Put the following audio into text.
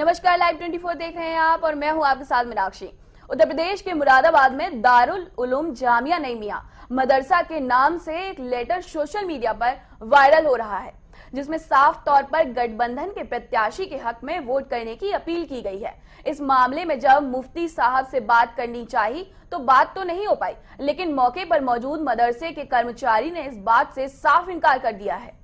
नमस्कार लाइव 24 देख रहे हैं आप और मैं हूं आपके साथ मीनाक्षी उत्तर प्रदेश के मुरादाबाद में दारुल उलूम जामिया नईमिया मदरसा के नाम से एक लेटर सोशल मीडिया पर वायरल हो रहा है जिसमें साफ तौर पर गठबंधन के प्रत्याशी के हक में वोट करने की अपील की गई है इस मामले में जब मुफ्ती साहब से बात करनी चाहिए तो बात तो नहीं हो पाई लेकिन मौके पर मौजूद मदरसे के कर्मचारी ने इस बात से साफ इनकार कर दिया है